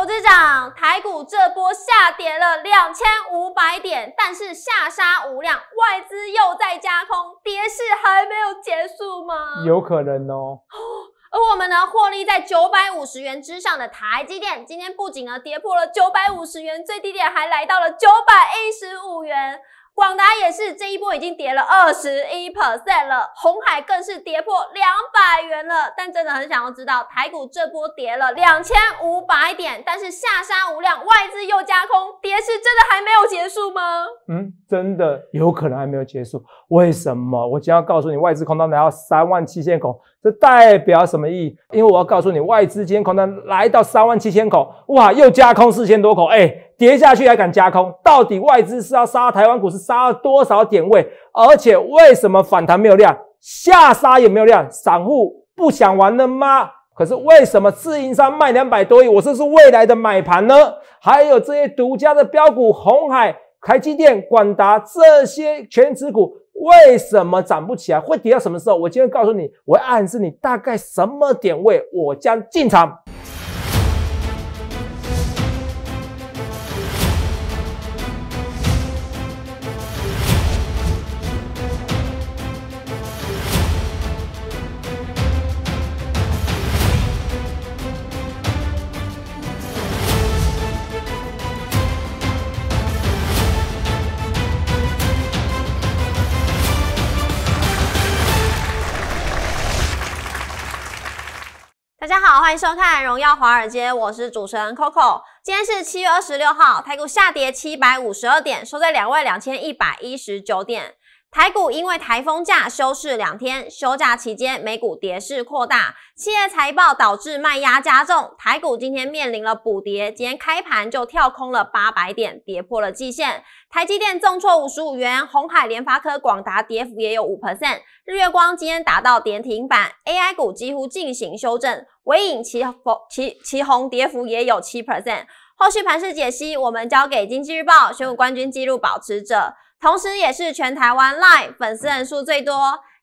董事长，台股这波下跌了两千五百点，但是下杀无量，外资又在加空，跌势还没有结束吗？有可能哦。而我们呢，获利在九百五十元之上的台积电，今天不仅呢跌破了九百五十元，最低点还来到了九百一十五元。广达也是这一波已经跌了二十一 percent 了，红海更是跌破两百元了。但真的很想要知道，台股这波跌了两千五百点，但是下杀无量，外资又加空，跌势真的还没有结束吗？嗯，真的有可能还没有结束。为什么？我将要告诉你，外资空单来到三万七千口。代表什么意义？因为我要告诉你，外资减空呢，来到三万七千口，哇，又加空四千多口，哎，跌下去还敢加空，到底外资是要杀台湾股是杀了多少点位？而且为什么反弹没有量，下杀也没有量，散户不想玩了吗？可是为什么自营商卖两百多亿，我这是未来的买盘呢？还有这些独家的标股，红海。台积电、广达这些全职股为什么涨不起来？会跌到什么时候？我今天告诉你，我会暗示你大概什么点位我将进场。大家好，欢迎收看《荣耀华尔街》，我是主持人 Coco。今天是七月二十六号，台股下跌七百五十二点，收在两万两千一百一十九点。台股因为台风假休市两天，休假期间美股跌势扩大，企业财报导致卖压加重，台股今天面临了补跌，今天开盘就跳空了八百点，跌破了季线。台积电重挫五十五元，红海、联发科、广达跌幅也有五 percent，日月光今天达到跌停板，AI 股几乎进行修正，伟影、旗红其其红跌幅也有七 percent。后续盘势解析，我们交给经济日报选股冠军记录保持者。同时，也是全台湾 Line 粉丝人数最多，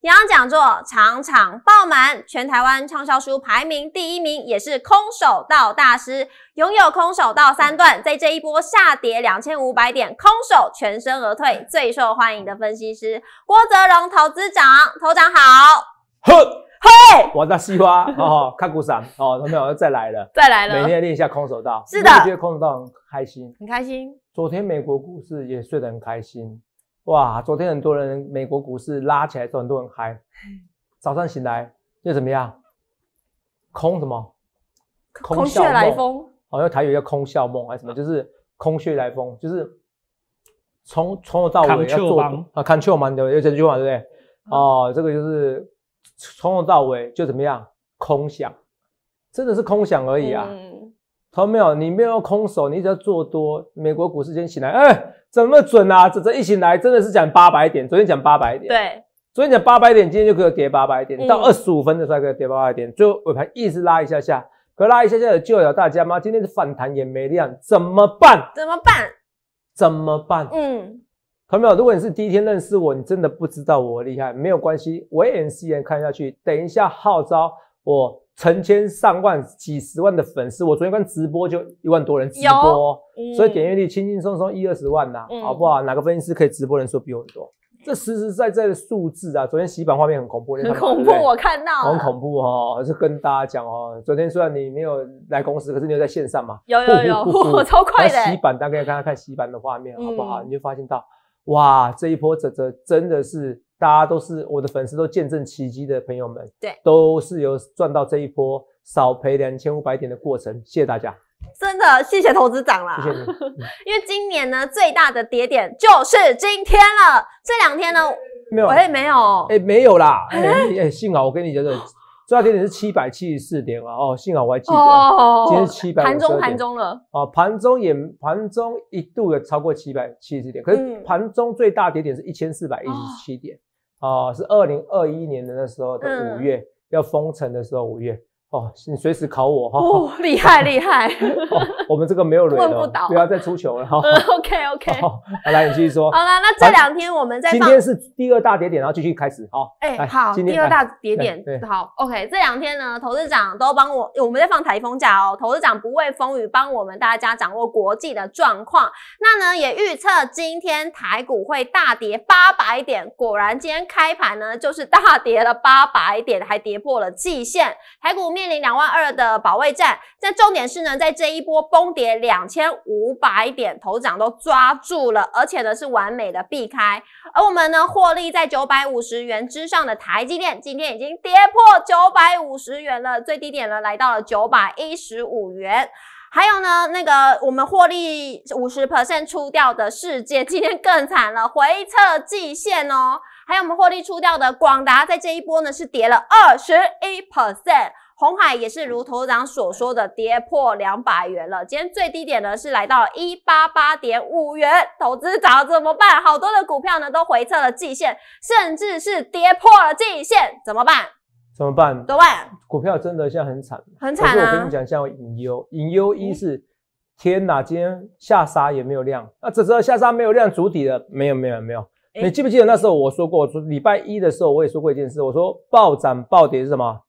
演讲讲座场场爆满，全台湾畅销书排名第一名，也是空手道大师，拥有空手道三段，在这一波下跌两千五百点，空手全身而退，最受欢迎的分析师郭泽荣投资长，投长好，嘿，我在西瓜 哦，看股神，哦，有没有要再来了？再来了，每天练一下空手道，是的，觉得空手道很开心，很开心。昨天美国股市也睡得很开心，哇！昨天很多人美国股市拉起来，都很多人嗨。早上醒来又怎么样？空什么？空穴来风。好像台语叫空笑梦还是什么？就是空穴来风，就是从从头到尾要做啊。看 o 嘛，对有这句话对不对？哦，这个就是从头到尾就怎么样？空想，真的是空想而已啊。朋友，你没有空手，你只要做多。美国股市今天起来，哎，怎么准啊？这这一起来，真的是讲八百点。昨天讲八百点，对，昨天讲八百点，今天就可以跌八百点，到二十五分的时候可以跌八百点。最后尾盘一直拉一下下，可拉一下下，有救了大家吗？今天是反弹也没量，怎么办？怎么办？怎么办？嗯，朋友，如果你是第一天认识我，你真的不知道我厉害，没有关系，我很戏言看下去。等一下号召我。成千上万、几十万的粉丝，我昨天刚直播就一万多人直播，所以点阅率轻轻松松一二十万呐，好不好？哪个分析师可以直播人数比我多？这实实在在的数字啊！昨天洗版画面很恐怖，很恐怖，我看到，很恐怖哦。是跟大家讲哦，昨天虽然你没有来公司，可是你有在线上嘛？有有有，超快的洗版，大家刚刚看洗版的画面，好不好？你就发现到，哇，这一波真的真的是。大家都是我的粉丝，都见证奇迹的朋友们，对，都是有赚到这一波少赔两千五百点的过程。谢谢大家，真的谢谢投资长了，因为今年呢最大的跌点就是今天了。这两天呢没有，哎没有，哎没有啦，哎幸好我跟你讲讲，最大跌点是七百七十四点啊，哦幸好我还记得，今天七百盘中盘中了哦，盘中也盘中一度的超过七百七十四点，可是盘中最大跌点是一千四百一十七点。啊，是二零二一年的那时候的五月，要封城的时候，五月。哦，你随时考我哈，哦，厉害厉害，我们这个没有人问不倒，不要再出球了哈。OK OK，好、来你继续说。好了，那这两天我们在今天是第二大跌点，然后继续开始哈。哎，好，第二大跌点，好，OK。这两天呢，投资长都帮我，我们在放台风假哦，投资长不畏风雨，帮我们大家掌握国际的状况。那呢，也预测今天台股会大跌八百点，果然今天开盘呢就是大跌了八百点，还跌破了季线，台股面。面临两万二的保卫战，但重点是呢，在这一波崩跌两千五百点，头涨都抓住了，而且呢是完美的避开。而我们呢，获利在九百五十元之上的台积电，今天已经跌破九百五十元了，最低点呢来到了九百一十五元。还有呢，那个我们获利五十 percent 出掉的世界，今天更惨了，回撤季线哦。还有我们获利出掉的广达，在这一波呢是跌了二十一%。percent。红海也是如投资长所说的，跌破两百元了。今天最低点呢是来到一八八点五元。投资长怎么办？好多的股票呢都回撤了季线，甚至是跌破了季线，怎么办？怎么办？怎么办？股票真的现在很惨，很惨啊！我跟你讲，一在隐忧，隐忧一是天哪，今天下杀也没有量，那时候下杀没有量，主体的没有，没有，没有。你记不记得那时候我说过，说礼拜一的时候我也说过一件事，我说暴涨暴跌是什么？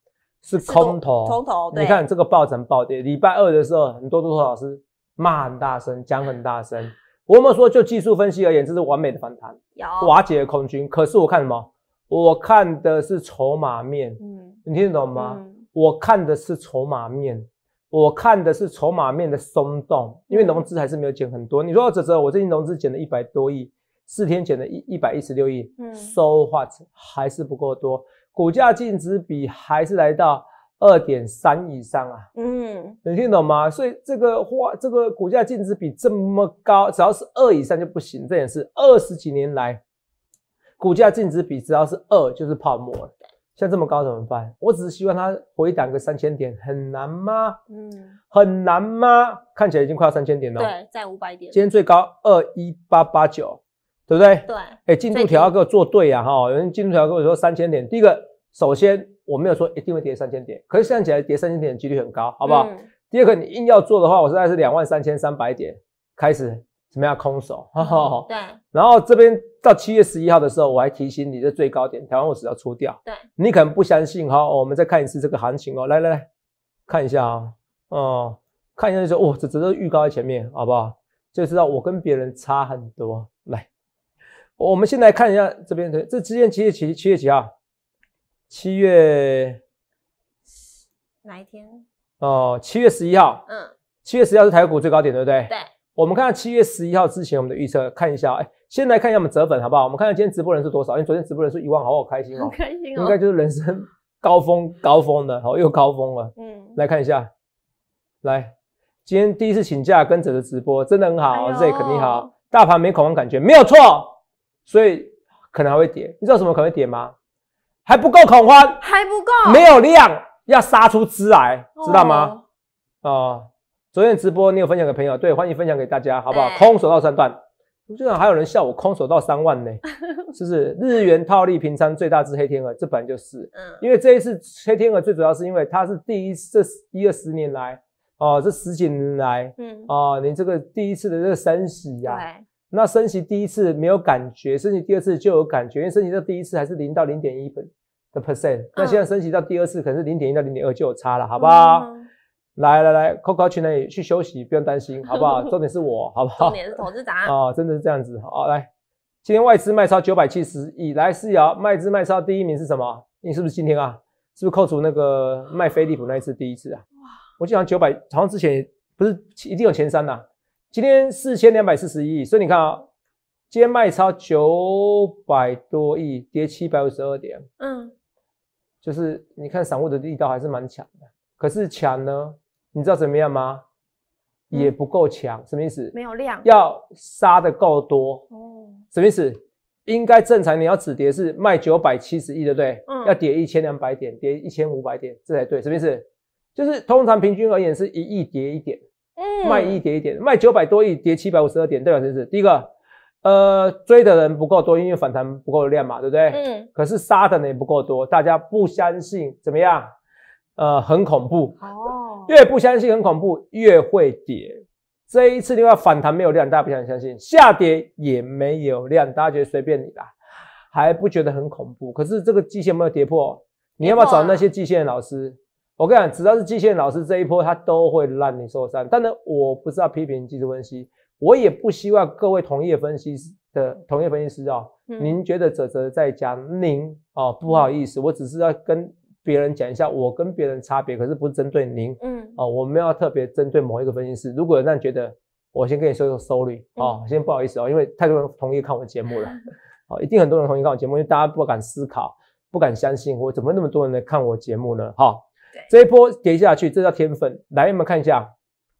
是空头，空头。你看这个暴涨暴跌，礼拜二的时候，很多多头老师骂很大声，讲很大声。我们说，就技术分析而言，这是完美的反弹，瓦解了空军。可是我看什么？我看的是筹码面。嗯，你听得懂吗？我看的是筹码面，我看的是筹码面的松动，因为融资还是没有减很多。你说哲哲，我最近融资减了一百多亿，四天减了一一百一十六亿，嗯，so 还是不够多。股价净值比还是来到二点三以上啊？嗯，能听懂吗？所以这个话，这个股价净值比这么高，只要是二以上就不行。这也是二十几年来，股价净值比只要是二就是泡沫了。像这么高怎么办？我只是希望它回档个三千点，很难吗？嗯，很难吗？看起来已经快要三千点了。对，在五百点。今天最高二一八八九，对不对？对。哎，进度条要给我做对呀！哈，有人进度条跟我说三千点，第一个。首先，我没有说一定会跌三千点，可是算起来跌三千点的几率很高，好不好？第二个，你硬要做的话，我现在是两万三千三百点开始怎么样空手？对。然后这边到七月十一号的时候，我还提醒你这最高点，台湾我只要出掉。对。你可能不相信哈，我们再看一次这个行情哦。来来来，看一下啊，哦，看一下就说，候，哇，这这是预告在前面，好不好？就知道我跟别人差很多。来，我们先来看一下这边的，这之前七月七七月几号？七月哪一天？哦，七月十一号。嗯，七月十一号是台股最高点，对不对？对。我们看七月十一号之前我们的预测，看一下。哎，先来看一下我们折粉好不好？我们看看今天直播人数多少？因为昨天直播人数一万，好好开心哦，开心哦。应该就是人生高峰高峰了，好又高峰了。嗯，来看一下，来，今天第一次请假跟着的直播真的很好，Z 肯定好。大盘没恐慌感觉，没有错，所以可能还会跌。你知道什么可能会跌吗？还不够恐慌，还不够，没有量，要杀出汁来，知道吗？哦，昨天直播你有分享给朋友，对，欢迎分享给大家，好不好？空手道三段，居然还有人笑我空手道三万呢，是不是？日元套利平仓最大只黑天鹅，这本来就是，嗯，因为这一次黑天鹅最主要是因为它是第一这一二十年来，哦，这十几年来，嗯，哦，你这个第一次的这个山西呀。那升级第一次没有感觉，升级第二次就有感觉，因为升级到第一次还是零到零点一分的 percent，那现在升级到第二次可能是零点一到零点二就有差了，好不好？来来来，Coco 去那里去休息，不用担心，好不好？重点是我，好不好？重点是投是达啊，真的是这样子好，来，今天外资卖超九百七十亿，来思瑶，外资卖超第一名是什么？你是不是今天啊？是不是扣除那个卖飞利浦那一次第一次啊？哇，我记得九百，好像之前不是一定有前三呐。今天四千两百四十亿，所以你看啊，今天卖超九百多亿，跌七百五十二点，嗯，就是你看散户的力道还是蛮强的，可是强呢，你知道怎么样吗？也不够强，什么意思？没有量，要杀的够多哦，什么意思？应该正常你要止跌是卖九百七十亿，对不对？嗯，要跌一千两百点，跌一千五百点，这才对，什么意思？就是通常平均而言是一亿跌一点。嗯，卖一跌一点，卖九百多亿跌七百五十二点，代表什么？第一个，呃，追的人不够多，因为反弹不够量嘛，对不对？嗯。可是杀的人也不够多，大家不相信怎么样？呃，很恐怖。哦。越不相信很恐怖，越会跌。这一次的话，反弹没有量，大家不想相信；下跌也没有量，大家觉得随便你啦，还不觉得很恐怖？可是这个季线没有跌破，你要不要找那些线的老师？我跟你讲，只要是季羡老师这一波，他都会让你受伤。但呢，我不是要批评技术分析，我也不希望各位同业分析师的同业分析师哦，您觉得泽泽在讲您哦？不好意思，我只是要跟别人讲一下，我跟别人差别，可是不是针对您。嗯。哦，我没有特别针对某一个分析师。如果有人觉得，我先跟你说说 sorry，哦，先不好意思哦，因为太多人同意看我节目了，哦，一定很多人同意看我节目，因为大家不敢思考，不敢相信我怎么那么多人来看我节目呢？哈。这一波跌下去，这叫天分。来，我们看一下，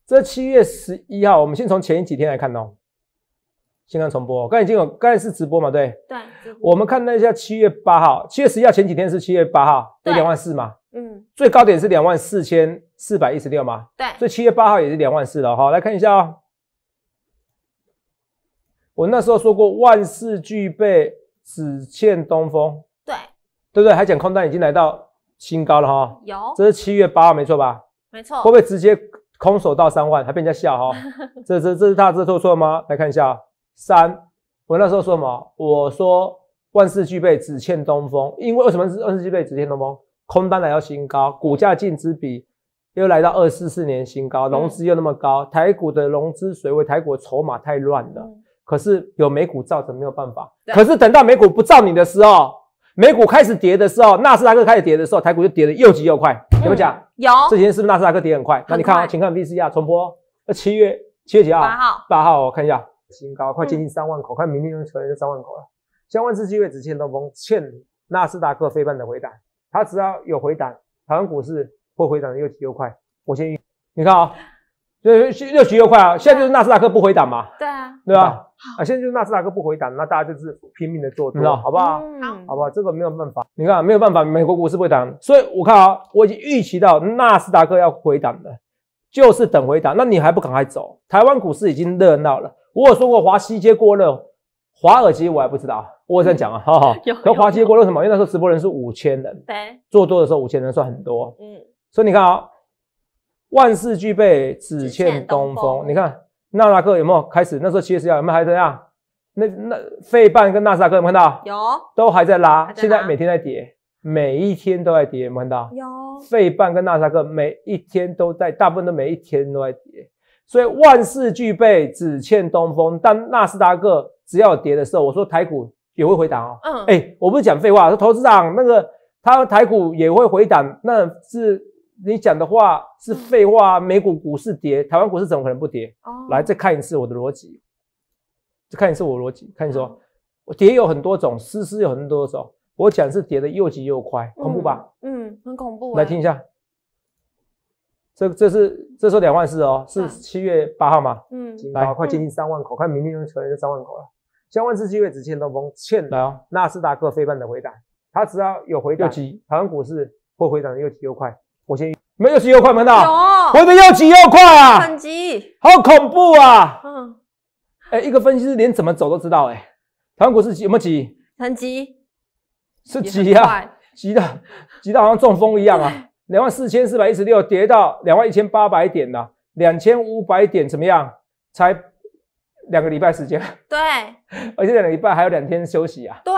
这七月十一号，我们先从前几天来看哦。先看重播，刚才经有，刚才是直播嘛？对。对。我们看了一下七月八号，七月十一号前几天是七月八号，两万四嘛。嗯。最高点是两万四千四百一十六嘛。对。所以七月八号也是两万四了哈。来看一下哦。我那时候说过，万事俱备，只欠东风。对。对不对？还讲空单已经来到。新高了哈，有，这是七月八没错吧？没错，会不会直接空手到三万还被人家笑哈？这这这是大致做错吗？来看一下三，我那时候说什么？我说万事俱备只欠东风，因为为什么是万事俱备只欠东风？空单来到新高，股价净值比又来到二四四年新高，融资又那么高，台股的融资水位，台股筹码太乱了。可是有美股罩着没有办法，可是等到美股不罩你的时候。美股开始跌的时候，纳斯达克开始跌的时候，台股就跌得又急又快。没有讲？有这几天是不是纳斯达克跌很快？那你看，请看 v C R 重播，那七月七月几号？八号。八号我看一下，新高快接近三万口，看明天可能就三万口了。相关资金位只欠东风，欠纳斯达克飞般的回档，它只要有回档，台湾股市会回档的又急又快。我先，你看啊。对，越急越快啊！现在就是纳斯达克不回档嘛，对啊，对吧？啊，现在就是纳斯达克不回档，那大家就是拼命的做多，好不好？好，好不好？这个没有办法，你看没有办法，美国股市不回档，所以我看啊，我已经预期到纳斯达克要回档的，就是等回档，那你还不赶快走？台湾股市已经热闹了，我说过华西街过热，华尔街我还不知道，我这样讲啊，哈哈。可华西街过热什么？因为那时候直播人是五千人，对，做多的时候五千人算很多，嗯，所以你看啊。万事俱备，只欠东风。你看纳斯达克有没有开始？那时候七月十号有没有还这样？那那费半跟纳斯达克有看到？有，都还在拉。现在每天在跌，每一天都在跌。有看到？有。费半跟纳斯达克每一天都在，大部分都每一天都在跌。所以万事俱备，只欠东风。但纳斯达克只要有跌的时候，我说台股也会回档哦。嗯。哎，我不是讲废话，说投资长那个，他台股也会回档，那是。你讲的话是废话。美股股市跌，台湾股市怎么可能不跌？来，再看一次我的逻辑，再看一次我逻辑。看你说，跌有很多种，失失有很多种。我讲是跌的又急又快，恐怖吧？嗯，很恐怖。来听一下，这这是这是两万四哦，是七月八号嘛？嗯，来快接近三万口，看明天就可能就三万口了。三万四机会只欠东风，欠的纳斯达克飞半的回答，它只要有回，又急。台湾股市会回涨的又急又快。我先，没有又快门的，有的又急，又快啊，很急，好恐怖啊！嗯，哎，一个分析师连怎么走都知道，哎，盘股是挤，有没有挤？很急，是急啊，急的，急的，好像中风一样啊！两万四千四百一十六跌到两万一千八百点了，两千五百点怎么样？才两个礼拜时间，对，而且两个礼拜还有两天休息啊，对。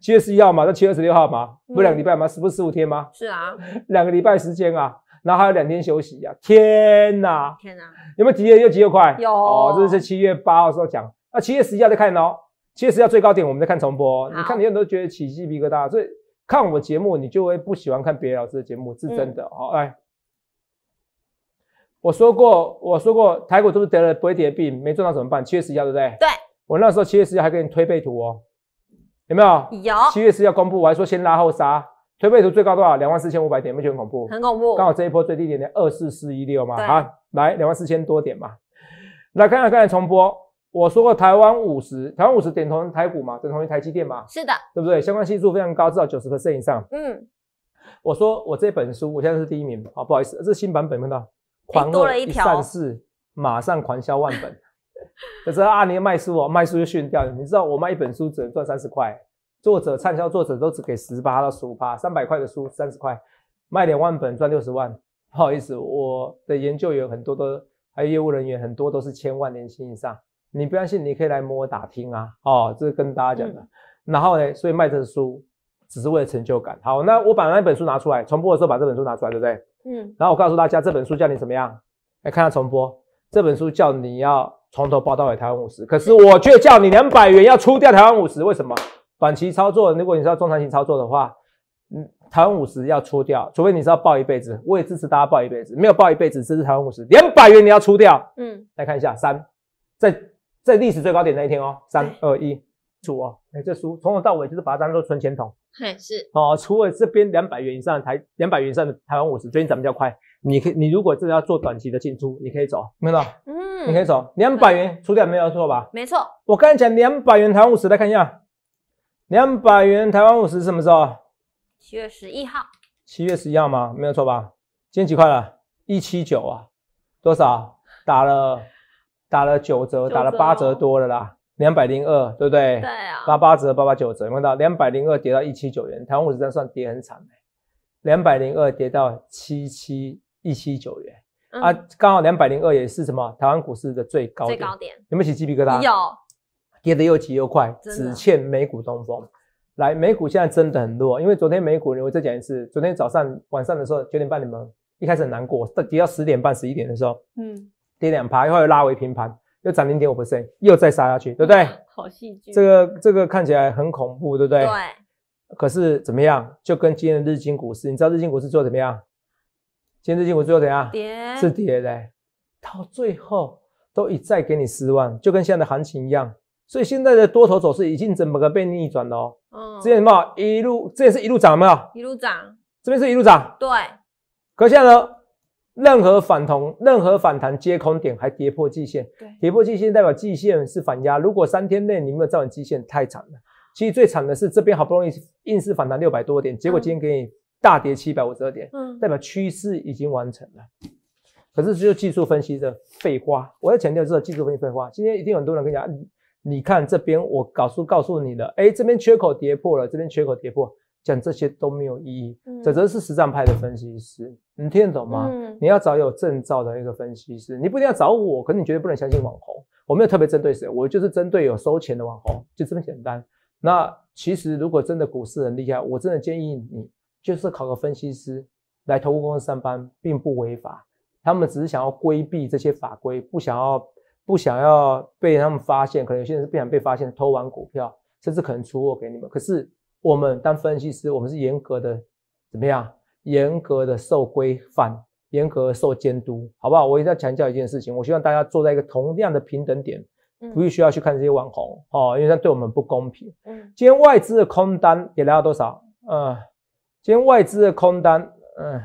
七月十一号嘛，到七月二十六号嘛，不两个礼拜嘛，是不是十五天吗？是啊，两个礼拜时间啊，然后还有两天休息呀，天哪，天哪，有没有急又急又快？有哦，这是七月八号时候讲，那七月十一号再看哦，七月十一号最高点我们在看重播，你看你有都觉得鸡皮疙瘩，所以看我节目你就会不喜欢看别的老师的节目，是真的哦。来，我说过我说过，台股都是得了不会跌的病，没赚到怎么办？七月十一号对不对？对我那时候七月十一号还给你推背图哦。有没有？有七月四要公布，我还说先拉后杀。推背图最高多少？两万四千五百点，不觉得很恐怖？很恐怖。刚好这一波最低点点二四四一六嘛，啊，来两万四千多点嘛。来看看刚才重播，我说过台湾五十，台湾五十等同台股嘛，等同于台积电嘛。是的，对不对？相关系数非常高，至少九十 percent 以上。嗯，我说我这本书我现在是第一名，好，不好意思，这是新版本看到狂多了一条，马上狂销万本。可是阿尼卖书，卖书就训掉。你知道我卖一本书只能赚三十块，作者畅销作者都只给十八到十五趴，三百块的书三十块，卖两万本赚六十万。不好意思，我的研究员很多都，还有业务人员很多都是千万年薪以上。你不相信，你可以来摸打听啊。哦，这是跟大家讲的。然后呢，所以卖这书只是为了成就感。好，那我把那本书拿出来，重播的时候把这本书拿出来，对不对？嗯。然后我告诉大家这本书叫你怎么样？来看下重播，这本书叫你要。从头报到尾，台湾五十，可是我却叫你两百元要出掉台湾五十，为什么？短期操作，如果你是要中长期操作的话，嗯，台湾五十要出掉，除非你是要报一辈子，我也支持大家报一辈子，没有报一辈子支持台湾五十两百元你要出掉，嗯，来看一下三，在在历史最高点那一天哦，三二一。主哦，这书从头到尾就是把它当做存钱筒。嗨，是哦，除了这边两百元以上的台，两百元以上的台湾五十最近涨比较快。你可以，你如果是要做短期的进出，你可以走，明总，嗯，你可以走两百元出掉，没有错吧？没错，我刚才讲两百元台湾五十，再看一下，两百元台湾五十什么时候七月十一号。七月十一号吗？没有错吧？今天几块了？一七九啊？多少？打了，打了九折，打了八折多了啦。两百零二，对不对？对啊。八八折，八八九折，有没有到？两百零二跌到一七九元，台湾股市在算跌很惨，两百零二跌到七七一七九元啊，刚好两百零二也是什么？台湾股市的最高最高点，有没有起鸡皮疙瘩？有，跌得又急又快，只欠美股东风。来，美股现在真的很弱，因为昨天美股，我再讲一次，昨天早上晚上的时候九点半，你们一开始难过，跌到十点半十一点的时候，嗯，跌两排，后来拉回平盘。又涨零点五 percent，又再杀下去，对不对？好戏剧。这个这个看起来很恐怖，对不对？对。可是怎么样？就跟今天的日经股市，你知道日经股市做怎么样？今天日经股市做怎样？跌。是跌的。到最后都一再给你失望，就跟现在的行情一样。所以现在的多头走势已经怎么个被逆转了哦？哦。这边什么？一路，这边是一路涨，没有？一路涨。这边是一路涨。对。可现在呢？任何反同，任何反弹接空点还跌破季线，跌破季线代表季线是反压。如果三天内你没有造反季线，太惨了。其实最惨的是这边好不容易硬是反弹六百多点，结果今天给你大跌七百五十二点，嗯，代表趋势已经完成了。可是就技术分析的废话，我要强调这个技术分析废话。今天一定有很多人跟你讲，你看这边我搞出告诉你了，哎，这边缺口跌破了，这边缺口跌破。讲这些都没有意义，否则是实战派的分析师，你听得懂吗？你要找有证照的一个分析师，你不一定要找我，可是你绝对不能相信网红。我没有特别针对谁，我就是针对有收钱的网红，就这么简单。那其实如果真的股市很厉害，我真的建议你就是考个分析师来投资公司上班，并不违法。他们只是想要规避这些法规，不想要不想要被他们发现。可能有些人是不想被发现偷玩股票，甚至可能出货给你们。可是。我们当分析师，我们是严格的，怎么样？严格的受规范，严格受监督，好不好？我一定要强调一件事情，我希望大家坐在一个同样的平等点，嗯，不必需要去看这些网红，哦，因为他对我们不公平，嗯。今天外资的空单也来到多少？呃，今天外资的空单，嗯，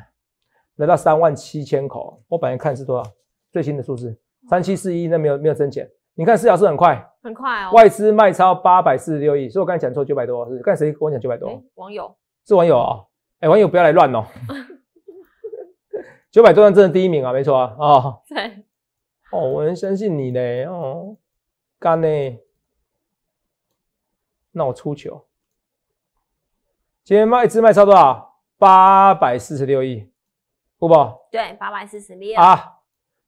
来到三万七千口。我本来看是多少？最新的数字三七四一，那没有没有增减。你看四小时很快，很快哦。外资卖超八百四十六亿，所以我刚才讲错九百多是。看谁跟我讲九百多？网友是网友啊。哎，网友不要来乱哦。九百多万真的第一名啊，没错啊。哦，对。哦，我能相信你嘞哦。干嘞。那我出球。今天外资卖超多少？八百四十六亿。不不，对，八百四十六啊。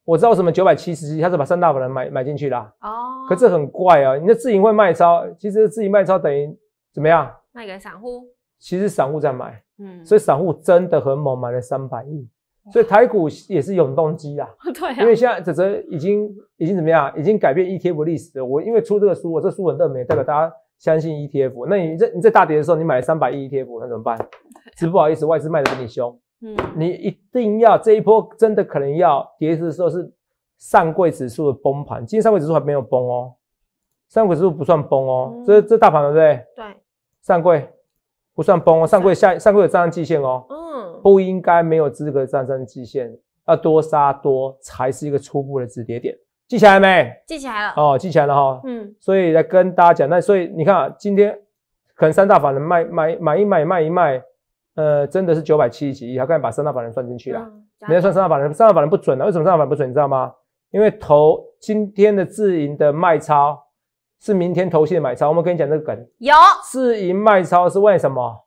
我知道什么九百七十亿，他是把三大法人买买进去了。哦，可这很怪啊！你的自营会卖超，其实自营卖超等于怎么样？卖给散户。其实散户在买，嗯，所以散户真的很猛，买了三百亿。所以台股也是永动机啊。对啊。因为现在这只已经已经怎么样？已经改变 ETF 历史了。我因为出这个书，我这书很热门，代表大家相信 ETF。那你在你在大跌的时候，你买三百亿 ETF，那怎么办？是不好意思，外资卖的比你凶。嗯，你一定要这一波真的可能要跌的时候是上柜指数的崩盘。今天上柜指数还没有崩哦，上柜指数不算崩哦，这这大盘对不对？对，上柜不算崩哦，上柜下上柜有账上季线哦，嗯，不应该没有资格账上季线，要多杀多才是一个初步的止跌点，记起来没？记起来了哦，记起来了哈。嗯，所以来跟大家讲，那所以你看啊，今天可能三大法人卖买买一买卖一卖。呃，真的是九百七十几，他刚才把三大法人算进去了，没有算三大法人，三大法人不准的，为什么三大法人不准？你知道吗？因为投今天的自营的卖超，是明天投信的买超。我们跟你讲这个梗，有自营卖超是为什么？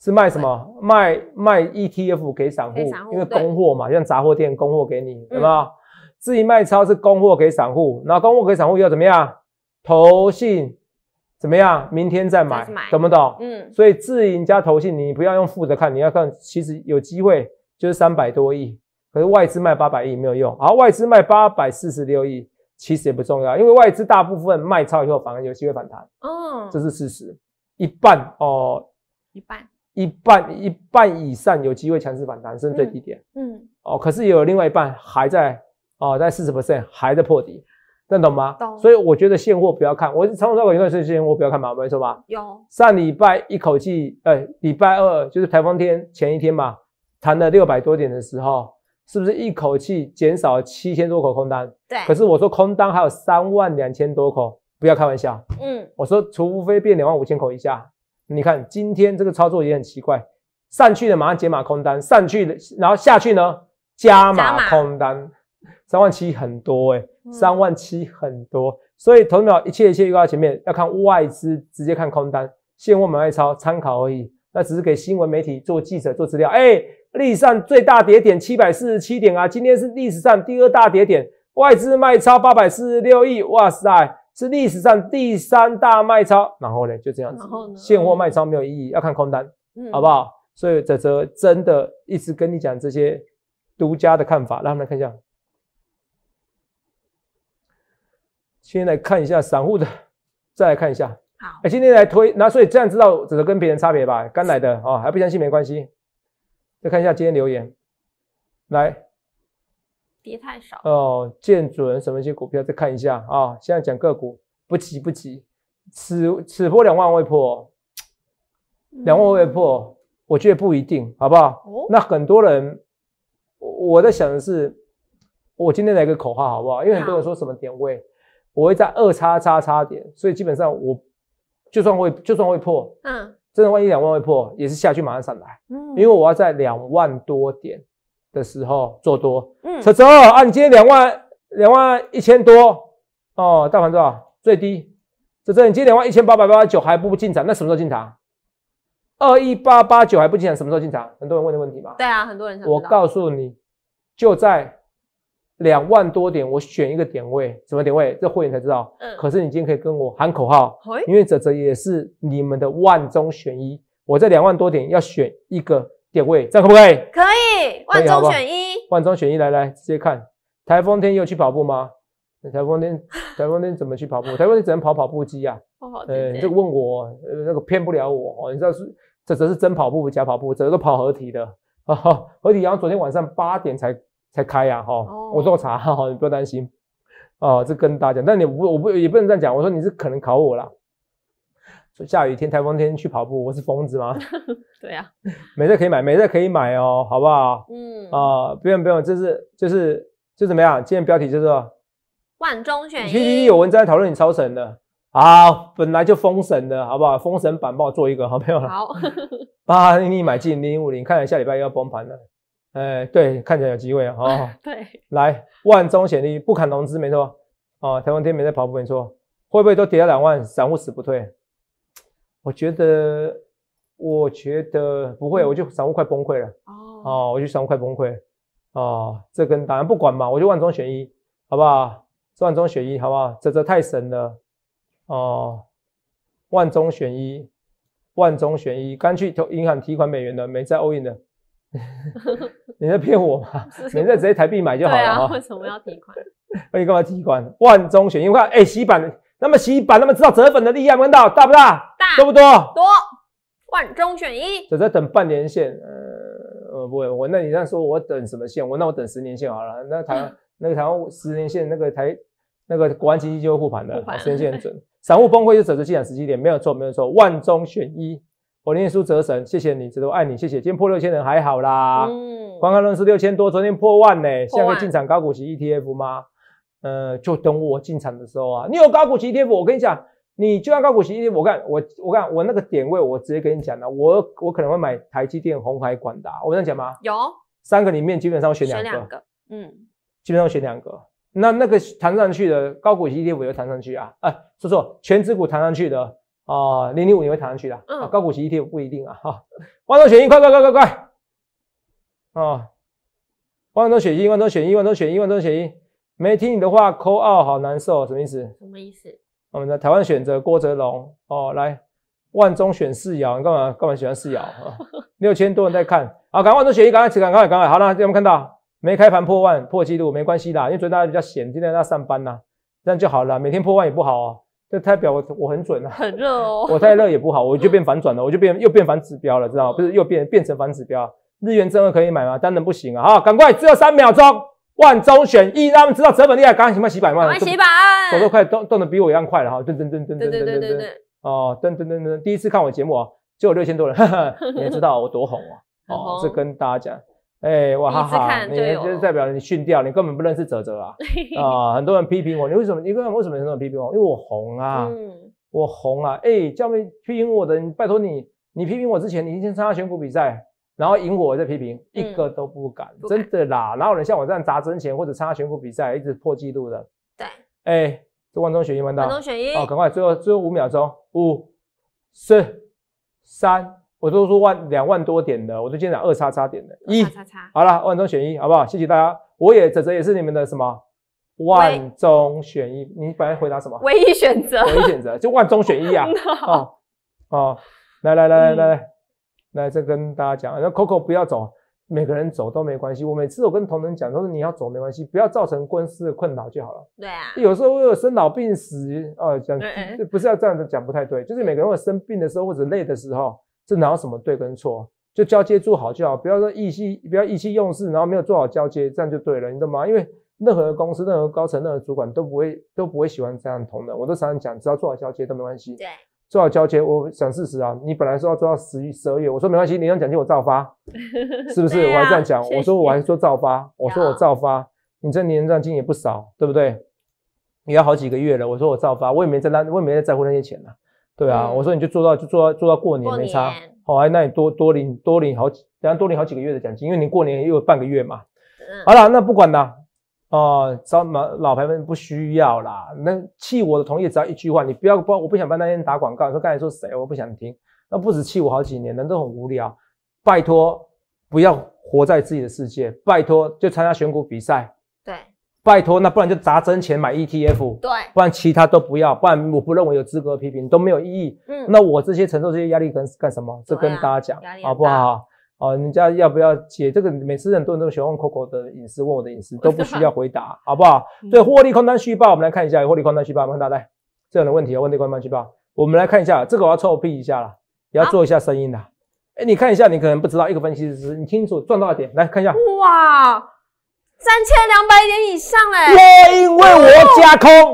是卖什么？卖卖 ETF 给散户，因为供货嘛，像杂货店供货给你，有吧？有？自营卖超是供货给散户，然供货给散户要怎么样？投信。怎么样？明天再买，懂不懂？嗯。所以自营加投信，你不要用负的看，你要看，其实有机会就是三百多亿。可是外资卖八百亿没有用，而外资卖八百四十六亿，其实也不重要，因为外资大部分卖超以后，反而有机会反弹。哦，这是事实。一半哦。一半。一半，一半以上有机会强势反弹，至最低点。嗯。哦，可是有另外一半还在哦，在四十 percent 还在破底。能懂吗？懂。所以我觉得现货不要看。我炒股有一段时间，货不要看嘛，没错吧？有。上礼拜一口气，哎，礼拜二就是台风天前一天嘛，谈了六百多点的时候，是不是一口气减少七千多口空单？对。可是我说空单还有三万两千多口，不要开玩笑。嗯。我说除非变两万五千口以下。你看今天这个操作也很奇怪，上去的马上解码空单，上去的然后下去呢加码空单，三万七很多哎。三万七很多，所以头条一切一切预告前面要看外资直接看空单，现货买卖超参考而已，那只是给新闻媒体做记者做资料。哎，历史上最大跌点七百四十七点啊，今天是历史上第二大跌点，外资卖超八百四十六亿，哇塞，是历史上第三大卖超。然后呢就这样子，现货卖超没有意义，要看空单，好不好？所以哲哲真的一直跟你讲这些独家的看法，让大家看一下。先来看一下散户的，再来看一下。好，哎，今天来推，那所以这样知道只是跟别人差别吧？刚来的啊，还不相信没关系。再看一下今天留言，来，跌太少哦。见准什么些股票？再看一下啊。现在讲个股，不急不急，此此波两万未破，两万未破，我觉得不一定，好不好？那很多人，我我在想的是，我今天来个口号好不好？因为很多人说什么点位。我会在二叉叉叉点，所以基本上我就算会就算会破，嗯，真的万一两万会破，也是下去马上上来，嗯，因为我要在两万多点的时候做多，嗯，啊，你按揭两万两万一千多哦，大多少？最低，泽泽你今天两万一千八百八十九还不进场，那什么时候进场？二一八八九还不进场，什么时候进场？很多人问的问题嘛，对啊，很多人我告诉你，就在。两万多点，我选一个点位，什么点位？这会员才知道。嗯，可是你今天可以跟我喊口号，因为泽泽也是你们的万中选一。我在两万多点要选一个点位，这样可不可以？可以，万中选一，万中选一。来来，直接看。台风天又去跑步吗？台风天，台风天怎么去跑步？台风天只能跑跑步机啊。好的。这个问我，那个骗不了我。哦。你知道是泽泽是真跑步假跑步？泽泽跑合体的。啊 哈，合体。然后昨天晚上八点才。才开呀，哈，我做茶，哈，你不要担心，哦，这跟大家讲，但你你我不也不能这样讲，我说你是可能考我说下雨天、台风天去跑步，我是疯子吗？对呀，没得可以买，没得可以买哦，好不好？嗯，啊，不用不用，就是就是就怎么样？今天标题就是万中选一，有文章在讨论你超神的，好，本来就封神的好不好？封神帮我做一个，好没有了，好，八 你买进零零五零，看来下礼拜又要崩盘了。哎，对，看起来有机会啊！哈，对，来万中选一，不砍融资，没错。哦，台湾天美在跑步，没错。会不会都跌到两万？散户死不退？我觉得，我觉得不会，我就散户快崩溃了。哦，我就散户快崩溃。哦，这跟当然不管嘛，我就万中选一，好不好？是万中选一，好不好？这这太神了。哦，万中选一，万中选一。刚去投银行提款美元的，没在欧银的。你在骗我吗？你在直接台币买就好了啊！为什么要提款？那你干嘛提款？万中选一，因为哎洗板，那么洗板，那么知道折本的利量，关道大不大？大多不多？多万中选一，只在等半年线。呃，呃，不会，我那你这样说，我等什么线？我那我等十年线好了。那台 那个台湾十年线，那个台那个国安经济就会护盘的，十年线很准。散户崩溃就走的进象十七点，没有错，没有错。万中选一，我念书折神，谢谢你，值得爱你，谢谢。今天破六千人还好啦，嗯。方康隆是六千多，昨天破万呢，像个进场高股息 ETF 吗？呃，就等我进场的时候啊。你有高股息 ETF？我跟你讲，你就按高股息，ETF 我看我我看我那个点位，我直接跟你讲了。我我可能会买台积电、红海、广达。我在讲吗？有三个里面基本上选两个。嗯，基本上选两个。那那个弹上去的高股息 ETF 也会弹上去啊？啊，说错，全指股弹上去的啊，零零五也会弹上去的啊。高股息 ETF 不一定啊。哈，万众选一，快快快快快！哦，万中选一，万中选一，万中选一，万中选一，没听你的话扣二，好难受，什么意思？什么意思？我们的台湾选择郭哲龙哦，来万中选四爻，你干嘛？干嘛喜欢四爻？六千多人在看，好，赶快万中选一，赶快，赶快，赶快，好了，有没有看到？没开盘破万破纪录没关系啦，因为昨天大家比较闲，今天要上班呐，这样就好了。每天破万也不好，这代表我我很准啊。很热哦，我太热也不好，我就变反转了，我就变又变反指标了，知道吗？不是又变变成反指标。日元正二可以买吗？当然不行啊！哈，赶快，只有三秒钟，万中选一，让他们知道泽本厉害，赶紧去卖洗百万，卖洗板，手都快，都动的比我一样快了哈！噔噔噔噔噔噔噔噔，哦！噔噔噔噔，第一次看我节目啊，就有六千多人，你们知道我多红啊！哦，这跟大家讲，哎，哇哈哈，你就是代表你训掉，你根本不认识泽泽啊！啊，很多人批评我，你为什么？你为什么？为什么批评我？因为我红啊，嗯，我红啊！哎，叫你批评我的，你拜托你，你批评我之前，你先参加选股比赛。然后赢我再批评，一个都不敢，真的啦。然有人像我这样砸真钱或者参加选股比赛，一直破纪录的。对，哎，万中选一，万中选一，哦，赶快，最后最后五秒钟，五、四、三，我都说万两万多点的，我都今天讲二叉叉点的，一叉叉，好了，万中选一，好不好？谢谢大家，我也这这也是你们的什么，万中选一，你本来回答什么？唯一选择，唯一选择，就万中选一啊！哦哦，来来来来来来。来，再跟大家讲，那 Coco 不要走，每个人走都没关系。我每次我跟同仁讲，都是你要走没关系，不要造成公司的困扰就好了。对啊，有时候有生老病死啊，讲就不是要这样子讲，不太对。就是每个人会生病的时候或者累的时候，这哪有什么对跟错？就交接做好就好，不要说意气，不要意气用事，然后没有做好交接，这样就对了。你懂吗？因为任何公司、任何高层、任何主管都不会都不会喜欢这样同仁。我都常常讲，只要做好交接都没关系。对。做好交接，我想试试啊。你本来说要做到十一、十二月，我说没关系，年终奖金我照发，是不是？我还这样讲，我说我还说照发，我说我照发，你这年终奖金也不少，对不对？也要好几个月了，我说我照发，我也没在那，我也没在乎那些钱啊。对啊。我说你就做到，就做到，做到过年没差。好，那你多多领，多领好几，等下多领好几个月的奖金，因为你过年也有半个月嘛。嗯，好了，那不管了。哦，招老老牌们不需要啦。那气我的同业只要一句话，你不要帮我不想帮那些人打广告。说刚才说谁，我不想听。那不止气我好几年，人都很无聊。拜托，不要活在自己的世界。拜托，就参加选股比赛。对。拜托，那不然就砸真钱买 ETF。对。不然其他都不要，不然我不认为有资格批评，都没有意义。嗯。那我这些承受这些压力，跟是干什么？这跟大家讲，好不好？哦，人家要不要写这个？每次很多人都喜欢问 Coco 的隐私，问我的隐私都不需要回答，好不好？对，获利空单续报，我们来看一下获利空单续报，问大家这样的问题，问获空单续报，我们来看一下，这个我要臭屁一下了，也要做一下声音的。哎，你看一下，你可能不知道，一个分析师，你清楚赚到一点，来看一下，哇。三千两百点以上嘞！因为我加空，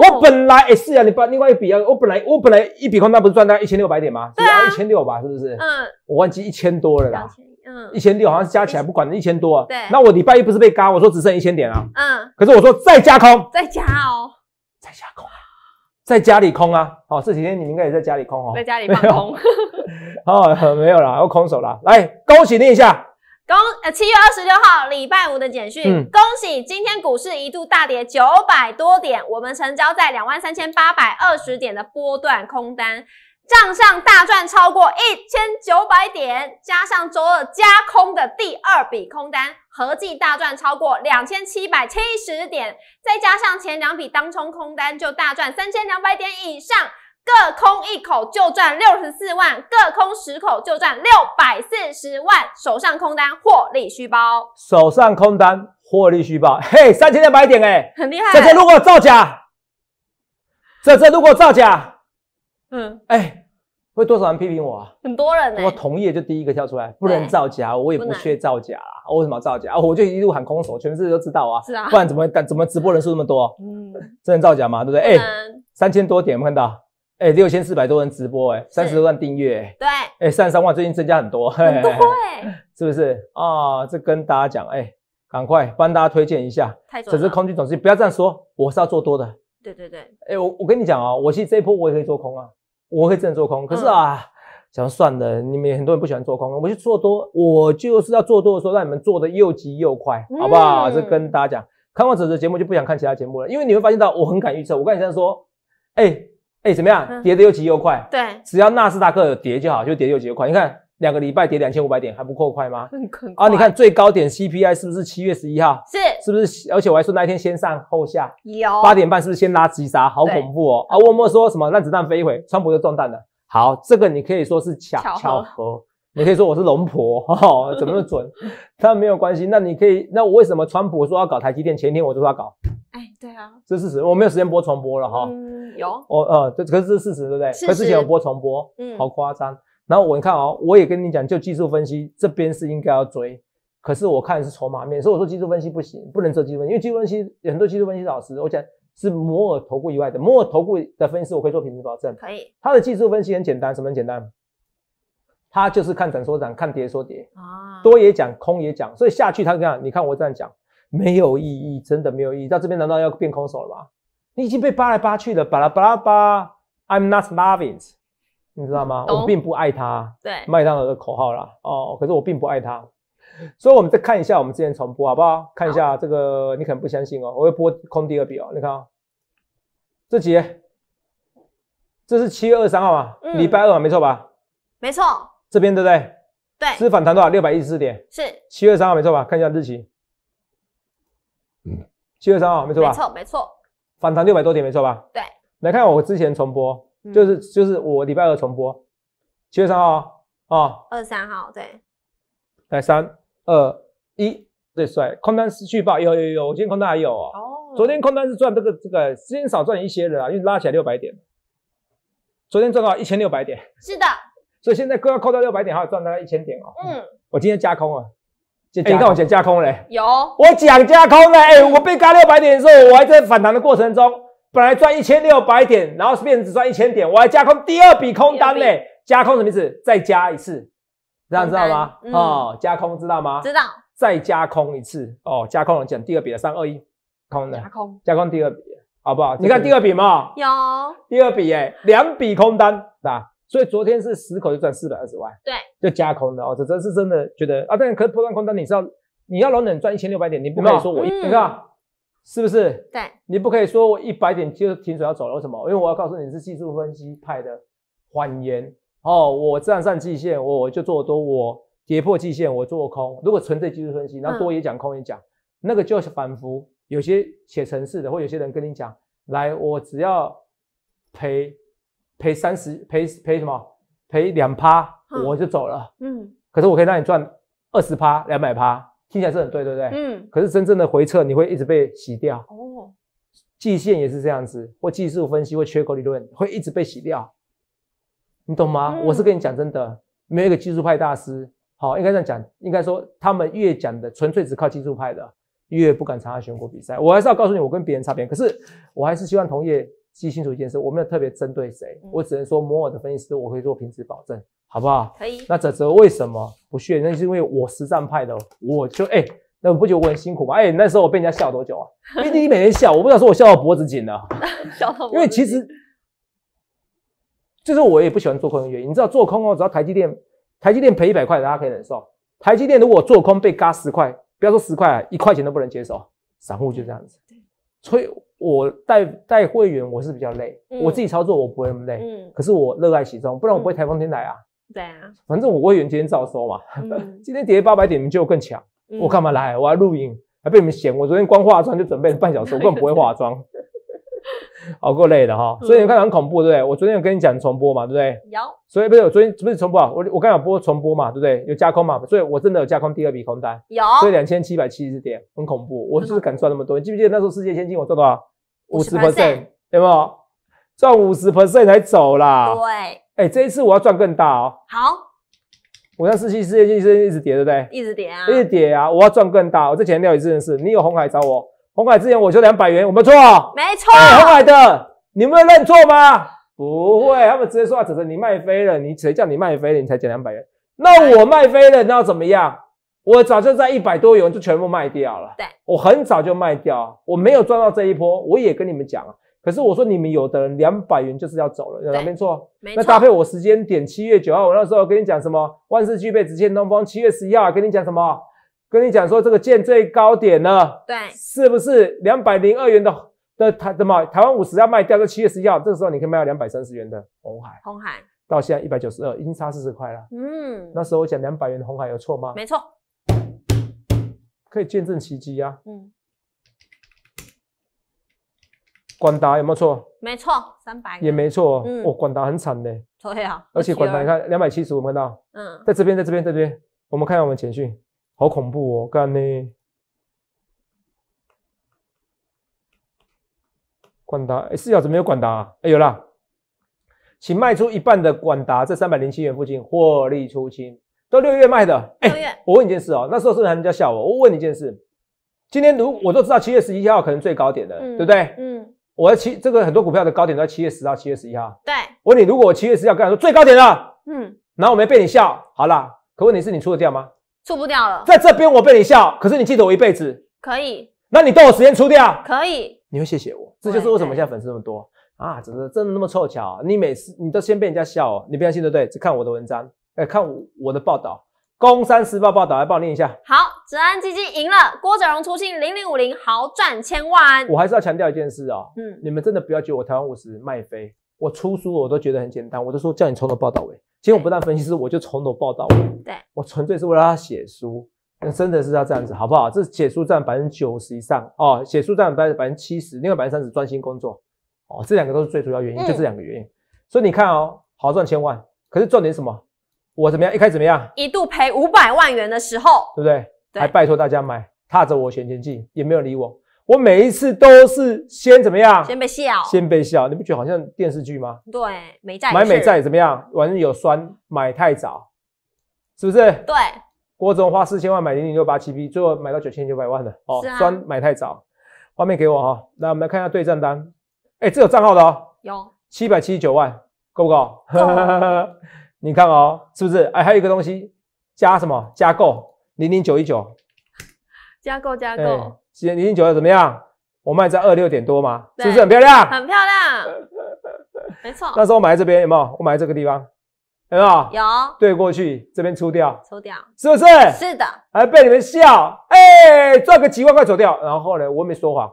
我本来哎是啊，你把另外一笔啊，我本来我本来一笔空单不是赚到一千六百点吗？对啊，一千六吧，是不是？嗯，我忘记一千多了啦。嗯，一千六好像加起来不管一千多。对，那我礼拜一不是被嘎？我说只剩一千点啊。嗯，可是我说再加空，再加哦，再加空，在家里空啊！哦，这几天你应该也在家里空哦，在家里空。哦，没有啦，我空手啦。来，恭喜你一下。恭呃七月二十六号礼拜五的简讯，恭喜今天股市一度大跌九百多点，我们成交在两万三千八百二十点的波段空单，账上大赚超过一千九百点，加上周二加空的第二笔空单，合计大赚超过两千七百七十点，再加上前两笔当冲空单就大赚三千两百点以上。各空一口就赚六十四万，各空十口就赚六百四十万，手上空单获利虚包，手上空单获利虚包，嘿，三千的百点哎，很厉害。这这如果造假，这这如果造假，嗯，哎，会多少人批评我？啊？很多人呢。我同意就第一个跳出来，不能造假，我也不缺造假，我为什么造假我就一路喊空手，全世界都知道啊，是啊，不然怎么敢？怎么直播人数那么多？嗯，真能造假吗？对不对？哎，三千多点看到。哎，六千四百多人直播哎，三十多万订阅哎，对，哎，三十三万最近增加很多，很多哎，是不是啊？这跟大家讲哎，赶快帮大家推荐一下。只是空军司事，不要这样说，我是要做多的。对对对，哎，我我跟你讲啊，我其实这一波我也可以做空啊，我可以的做空。可是啊，想算了，你们很多人不喜欢做空，我就做多，我就是要做多的时候让你们做的又急又快，好不好？这跟大家讲，看完整的节目就不想看其他节目了，因为你会发现到我很敢预测。我刚才说，哎。哎，怎么样，跌的又急又快？对，只要纳斯达克有跌就好，就跌又急又快。你看，两个礼拜跌两千五百点，还不够快吗？很快啊！你看最高点 CPI 是不是七月十一号？是，是不是？而且我还说那一天先上后下，有八点半是不是先拉急杀？好恐怖哦！啊，我有说什么让子弹飞一会，川普就中弹了。好，这个你可以说是巧合，你可以说我是龙婆，哈哈，怎么准？但 没有关系，那你可以，那我为什么川普说要搞台积电，前天我就说搞。哎，对啊，这是事实。我没有时间播重播了哈。嗯，有。我呃，这可是这是事实，对不对？可是可之前有播重播，嗯，好夸张。然后我你看啊，我也跟你讲，就技术分析这边是应该要追，可是我看是筹码面，所以我说技术分析不行，不能做技术分析。因为技术分析很多技术分析老师，我讲是摩尔投顾以外的摩尔投顾的分析师，我可以做品质保证。可以。他的技术分析很简单，什么很简单？他就是看涨说涨，看跌说跌啊，多也讲，空也讲，所以下去他这样，你看我这样讲。没有意义，真的没有意义。到这边难道要变空手了吧？你已经被扒来扒去的，巴拉巴拉巴。I'm not loving，你知道吗？我并不爱他。对，麦当劳的口号啦，哦，可是我并不爱他。所以我们再看一下我们之前重播好不好？看一下这个，你可能不相信哦。我会播空第二笔哦。你看啊，这几，这是七月二三号嘛？嗯。礼拜二嘛，没错吧？没错。这边对不对？对。是反弹多少？六百一十四点。是。七月三号没错吧？看一下日期。七月三号，没错吧？没错，没错。反弹六百多点，没错吧？对。来看我之前重播，就是就是我礼拜二重播，七月三号啊。二十三号对。来，三二一，最帅。空单失去吧？有有有，我今天空单还有哦。昨天空单是赚这个这个，今天少赚一些的啊，因为拉起来六百点，昨天赚到一千六百点。是的。所以现在更要扣到六百点哈，赚到一千点哦。嗯。我今天加空了。哎，你看我讲加空嘞，有，我讲加空嘞。哎，我被嘎六百点的时候，我还在反弹的过程中，本来赚一千六百点，然后变成只赚一千点，我还加空第二笔空单嘞。加空什么意思？再加一次，这样知道吗？哦，加空知道吗？知道。再加空一次，哦，加空讲第二笔的三二一空的，加空加空第二笔，好不好？你看第二笔吗？有，第二笔哎，两笔空单，吧？所以昨天是十口就赚四百二十万，对，就加空的哦，这真是真的觉得啊，但可是波断空单，你知道你要冷冷赚一千六百点，你不可以说我，一，你看，是不是？对，你不可以说我一百点就停损要走了，为什么？因为我要告诉你是技术分析派的谎言哦，我站上季线，我就做多；我跌破季线，我做空。如果纯粹技术分析，那多也讲，空也讲，那个就是反复。有些写程式，的或有些人跟你讲，来，我只要赔。赔三十赔赔什么？赔两趴，我就走了。嗯，可是我可以让你赚二十趴、两百趴，听起来是很对，对不对？嗯。可是真正的回撤，你会一直被洗掉。哦。季线也是这样子，或技术分析，或缺口理论，会一直被洗掉。你懂吗？我是跟你讲真的，没有一个技术派大师。好，应该这样讲，应该说他们越讲的纯粹只靠技术派的，越不敢参加全国比赛。我还是要告诉你，我跟别人差别可是我还是希望同业。记清楚一件事，我没有特别针对谁，我只能说摩尔的分析师，我可以做品质保证，好不好？可以。那这时候为什么不屑？那是因为我实战派的，我就哎，那不觉我很辛苦吗？哎，那时候我被人家笑多久啊？毕竟你每天笑，我不知道说我笑到脖子紧了，笑因为其实，就是我也不喜欢做空的原因，你知道，做空哦，只要台积电，台积电赔一百块大家可以忍受，台积电如果做空被割十块，不要说十块，一块钱都不能接受，散户就这样子。所以我带带会员我是比较累，我自己操作我不会那么累。嗯，可是我热爱其装，不然我不会台风天来啊。对啊，反正我会员今天照收嘛，今天跌八百点你们就更强，我干嘛来？我要录影，还被你们嫌。我昨天光化妆就准备了半小时，我根本不会化妆。熬过累的哈，所以你看很恐怖，对不对？我昨天有跟你讲重播嘛，对不对？有。所以不是我昨天不是重播啊，我我刚有播重播嘛，对不对？有加空嘛，所以我真的有加空第二笔空单。有。所以两千七百七十点很恐怖，我是不是敢赚那么多？你记不记得那时候世界先进我赚多少？五十 percent，有没有？赚五十 percent 才走啦。对。哎，这一次我要赚更大哦。好。我让四期世界先进一直跌，对不对？一直跌啊。一直跌啊！我要赚更大。我之前了一这件事，你有红海找我。红海之前我就两百元，我没错，没错，红海的，你们认错吗？不会，他们直接说啊，怎么你卖飞了？你谁叫你卖飞了？你才减两百元。那我卖飞了，那要怎么样？我早就在一百多元就全部卖掉了。对，我很早就卖掉，我没有赚到这一波。我也跟你们讲啊，可是我说你们有的人两百元就是要走了，没错，没错。那搭配我时间点，七月九号，我那时候跟你讲什么？万事俱备，只欠东风。七月十一号，跟你讲什么？跟你讲说，这个剑最高点呢？对，是不是两百零二元的的台什么台湾五十要卖掉，就七月十一号，这个时候你可以卖到两百三十元的红海。红海到现在一百九十二，已经差四十块了。嗯，那时候我讲两百元红海有错吗？没错，可以见证奇迹啊。嗯，广达有没有错？没错，三百也没错。嗯，我广达很惨嘞。对啊，而且广达你看两百七十，我们看到，嗯，在这边，在这边，这边，我们看一下我们前讯。好恐怖哦！干呢？管达哎，四小时没有管达啊？哎有啦，请卖出一半的管达，在三百零七元附近获利出清。都六月卖的。六我问你件事哦，那时候是人家笑我。我问你件事，今天如我都知道七月十一号可能最高点的，对不对？嗯。我的七这个很多股票的高点在七月十号、七月十一号。对。我问你，如果我七月十号跟他说最高点了，嗯，然后我没被你笑，好啦，可问题是你出的掉吗？出不掉了，在这边我被你笑，可是你记得我一辈子，可以？那你都有时间出掉，可以？你会谢谢我，这就是为什么现在粉丝那么多啊！真的真的那么凑巧，你每次你都先被人家笑，你不相信对不对？看我的文章，哎，看我的报道，《工商时报》报道来我念一下。好，泽安基金赢了，郭哲荣出信零零五零豪赚千万。我还是要强调一件事啊，嗯，你们真的不要觉得我台湾五十卖飞。我出书我都觉得很简单，我都说叫你从头报到尾。其实我不但分析师，我就从头报到尾。对，我纯粹是为了他写书，真的是要这样子，好不好？这写书占百分之九十以上哦，写书占百百分之七十，另外百分之三十专心工作。哦，这两个都是最主要原因，就这两个原因。所以你看哦，好赚千万，可是赚点什么？我怎么样？一开始怎么样？一度赔五百万元的时候，对不对？还拜托大家买，踏着我前前进，也没有理我。我每一次都是先怎么样？先被笑，先被笑。你不觉得好像电视剧吗？对，买美债怎么样？完正有酸买太早，是不是？对。郭总花四千万买零零六八七 B，最后买到九千九百万了。哦，酸买太早。画面给我哈，来我们来看一下对账单。哎，这有账号的哦。有。七百七十九万够不够？够。你看哦，是不是？哎，还有一个东西，加什么？加购零零九一九。加购加购。今天零九二怎么样？我卖在二六点多嘛，是不是很漂亮？很漂亮，没错。那时候买这边有没有？我买这个地方有没有？有。对，过去这边抽掉，抽掉，是不是？是的。还被你们笑，哎，赚个几万块走掉。然后呢，我没说谎，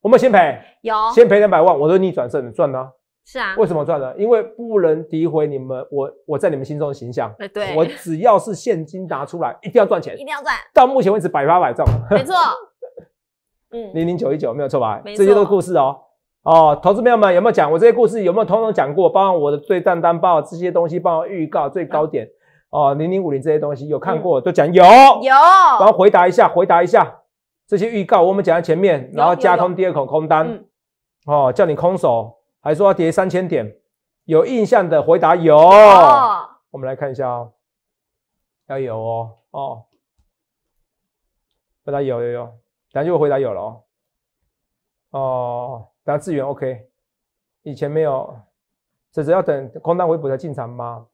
我们先赔，有先赔两百万，我都逆转胜，赚了。是啊。为什么赚了？因为不能诋毁你们，我我在你们心中的形象。哎，对。我只要是现金拿出来，一定要赚钱，一定要赚。到目前为止，百发百中。没错。嗯，零零九一九没有错吧？这些都是故事哦。哦，投资朋友们有没有讲我这些故事？有没有通通讲过？包括我的最涨单报这些东西，包括预告最高点哦，零零五零这些东西有看过？都讲有有。然后回答一下，回答一下这些预告，我们讲在前面，然后加空第二口空单。哦，叫你空手，还是要跌三千点？有印象的回答有。我们来看一下哦，要有哦哦，回答有有有。然下就回答有了哦，哦，然后资源 OK，以前没有，这只要等空单回补才进场吗？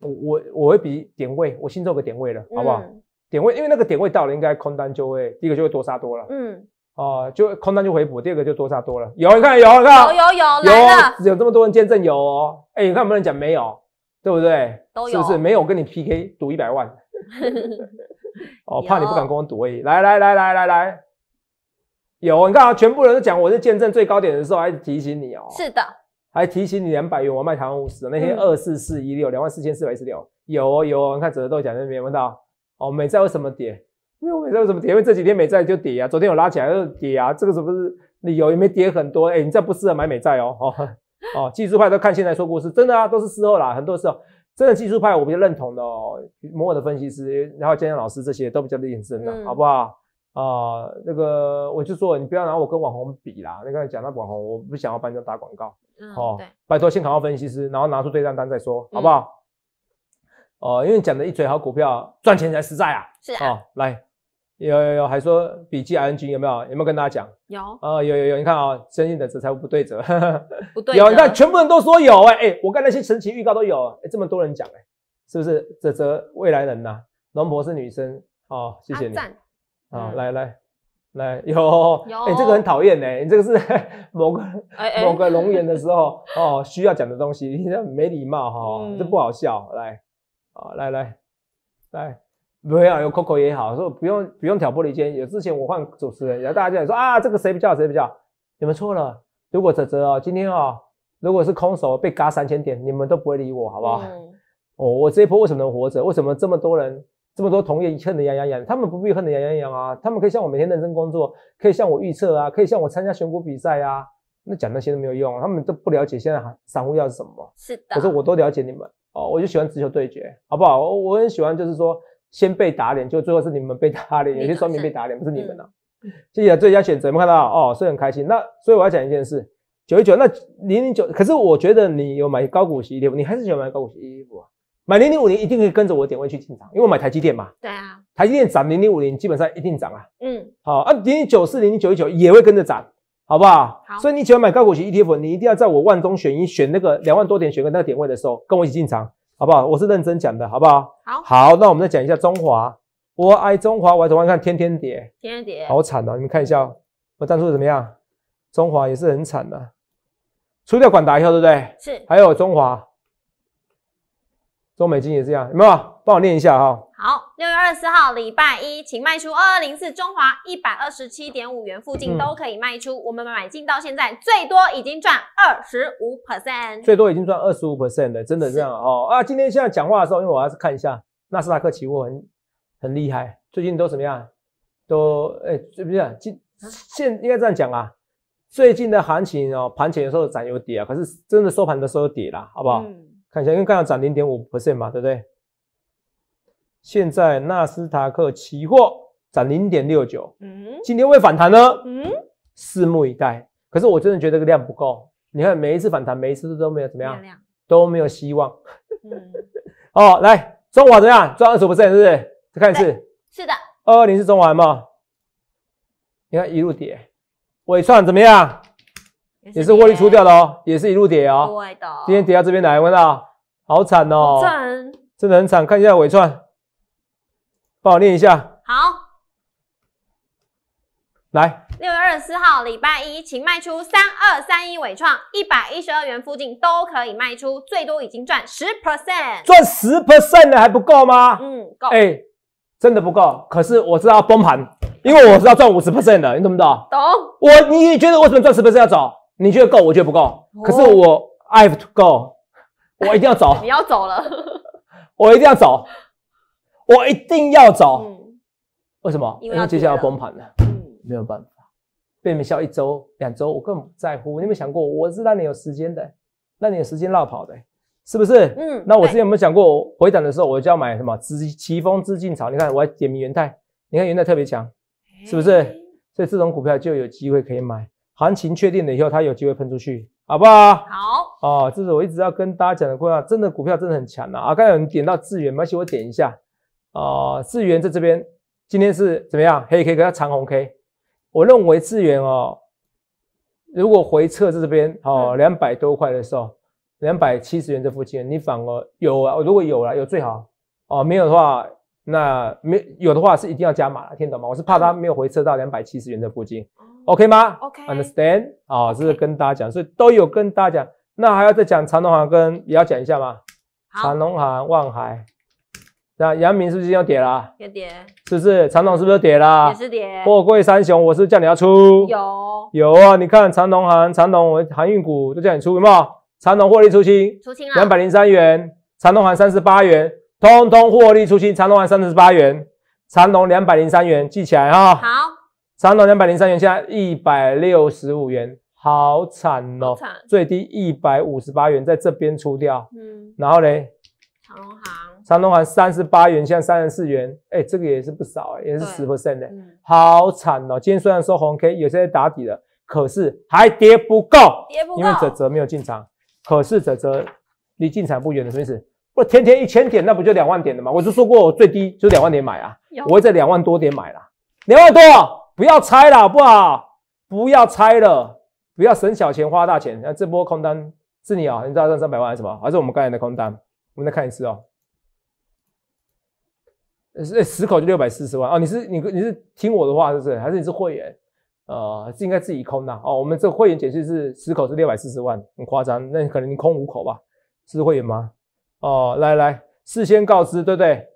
我我我会比点位，我先做个点位了，好不好？点位，因为那个点位到了，应该空单就会第一个就会多杀多了，嗯，哦，就空单就回补，第二个就多杀多了。有，你看有，你看有有有来有这么多人见证有哦，哎，你看么多人讲没有，对不对？都有，是不是没有跟你 PK 赌一百万？哦，怕你不敢跟我赌而已。来来来来来来，有你看啊，全部人都讲我是见证最高点的时候，还提醒你哦。是的，还提醒你两百元我卖台湾五十，那天二四四一六，两万四千四百一十六。有哦有哦，你看整个都讲那边，问到哦美债为什么跌？那美债为什么跌？因为这几天美债就跌啊，昨天有拉起来又跌啊。这个是不是你有也没跌很多？哎，你这不适合买美债哦。哦哦，技术派都看现在说故事，真的啊，都是事后啦，很多时候。真的技术派，我比较认同的哦，摩尔的分析师，然后建姜老师这些都比较认真了，好不好？啊，那个我就说，你不要拿我跟网红比啦。你个才讲到网红，我不想要帮人打广告，好，拜托先考好分析师，然后拿出对账单再说，好不好？哦，因为讲的一嘴好股票，赚钱才实在啊。是啊，好来。有有有，还说笔记 ing 有没有？有没有跟大家讲？有啊，有有有，你看啊，生意的这才不对折，不对。有你看，全部人都说有哎哎，我看那些神奇预告都有，哎，这么多人讲哎，是不是？折折未来人呐，龙婆是女生哦，谢谢你。赞啊，来来来，有有，哎，这个很讨厌哎，你这个是 某个某个龙年的时候哦，需要讲的东西，你这样没礼貌哈，这不好笑，来啊，来来来。不要有 Coco 也好，说不用不用挑拨离间。有之前我换主持人，然后大家就说啊，这个谁比较谁比较，你们错了。如果泽泽啊，今天啊，如果是空手被嘎三千点，你们都不会理我，好不好？嗯。哦，我这一波为什么能活着？为什么这么多人这么多同业恨得痒痒痒？他们不必恨得痒痒痒啊！他们可以像我每天认真工作，可以像我预测啊，可以像我参加选股比赛啊。那讲那些都没有用，他们都不了解现在散户要什么。是的。可是我都了解你们哦，我就喜欢直球对决，好不好？我我很喜欢，就是说。先被打脸，就最后是你们被打脸。有些说明被打脸，不是你们呢。谢谢最佳选择，没看到哦，所以很开心。那所以我要讲一件事，九一九，那零零九，可是我觉得你有买高股息 ETF，你还是喜欢买高股息 ETF 啊？买零零五零，一定可以跟着我点位去进场，因为我买台积电嘛。对啊，台积电涨零零五零，基本上一定涨啊。嗯，好啊，零零九四零零九一九也会跟着涨，好不好？好。所以你喜欢买高股息 ETF，你一定要在我万中选一，选那个两万多点选个那个点位的时候，跟我一起进场。好不好？我是认真讲的，好不好？好，好，那我们再讲一下中华。我爱中华，我还喜欢看《天天跌，天天跌，好惨啊！你们看一下，我当初怎么样？中华也是很惨的，出掉管打一后，对不对？是。还有中华、中美金也这样，有没有？帮我念一下哈。好。六月二十四号，礼拜一，请卖出二二零四，中华一百二十七点五元附近都可以卖出。我们买进到现在，最多已经赚二十五 percent，最多已经赚二十五 percent 的，真的这样哦啊！今天现在讲话的时候，因为我还是看一下纳斯达克期货很很厉害，最近都怎么样？都哎，不是今现应该这样讲啊。最近的行情哦，盘前的时候涨有跌啊，可是真的收盘的时候跌啦，好不好？看一下，因为刚刚涨零点五 percent 嘛，对不对？现在纳斯达克期货涨零点六九，嗯，今天会反弹呢，嗯，拭目以待。可是我真的觉得个量不够，你看每一次反弹，每一次都没有怎么样，都没有希望。嗯，哦，来中华怎样？赚了什么证？是不是？一次，是的。二二零是中华吗？你看一路跌，尾串怎么样？也是获利出掉的哦，也是一路跌哦。对的。今天跌到这边来，我到好惨哦，惨，真的很惨。看一下尾串。帮我念一下。好，来。六月二十四号，礼拜一，请卖出三二三一尾创一百一十二元附近都可以卖出，最多已经赚十 percent。赚十 percent 的还不够吗？嗯，够。哎，真的不够。可是我知道崩盘，因为我知道赚五十 percent 的，你懂不懂？懂。我你觉得为什么赚十 percent 要走？你觉得够？我觉得不够。可是我 I have to go，我一定要走。你要走了？我一定要走。我一定要走，为什么？因为接下来要崩盘了，没有办法，被你们笑一周、两周，我根本不在乎。你有没有想过，我是让你有时间的，让你有时间绕跑的，是不是？嗯。那我之前有没有讲过，回档的时候我就要买什么？紫奇峰、紫荆草。你看，我点名元泰，你看元泰特别强，是不是？所以这种股票就有机会可以买。行情确定了以后，它有机会喷出去，好不好？好。哦，这是我一直要跟大家讲的规划。真的股票真的很强啊！刚才有人点到资源，没关系，我点一下。哦，智源在这边，今天是怎么样？黑 K 跟长红 K，我认为智源哦，如果回撤在这边哦，两百多块的时候，两百七十元这附近，你反而有啊？如果有了，有最好哦。没有的话，那没有的话是一定要加码，听懂吗？我是怕它没有回撤到两百七十元这附近，OK 吗？OK，Understand？啊，是跟大家讲，所以都有跟大家讲，那还要再讲长隆行跟也要讲一下吗？长隆行、望海。那阳明是不是要跌了？要跌，是不是长隆是不是跌了？也是跌。货柜三雄，我是叫你要出。有有啊，你看长隆航、长隆航运股都叫你出，有没有？长隆获利出清，出清了。两百零三元，长隆行三十八元，通通获利出清。长隆行三十八元，长隆两百零三元，记起来哈。好。长隆两百零三元，现在一百六十五元，好惨哦。最低一百五十八元，在这边出掉。嗯。然后嘞？长隆行。长东环三十八元，现在三十四元，哎，这个也是不少，哎，也是十 percent 的，好惨哦！今天虽然说红 K，有些打底了，可是还跌不够，跌不够，因为泽泽没有进场，可是泽泽离进场不远的，什么意思？不，天天一千点，那不就两万点了吗？我就说过，我最低就两万点买啊，我在两万多点买啦。两万多，不要猜了，不好，不要猜了，不要省小钱花大钱。那这波空单是你啊？你知道赚三百万还是什么？还是我们刚才的空单？我们再看一次哦。十口就六百四十万哦，你是你你是听我的话是不是？还是你是会员？呃，应该自己空的哦。我们这会员解释是十口是六百四十万，很夸张。那可能你空五口吧？是会员吗？哦，来来，事先告知对不对？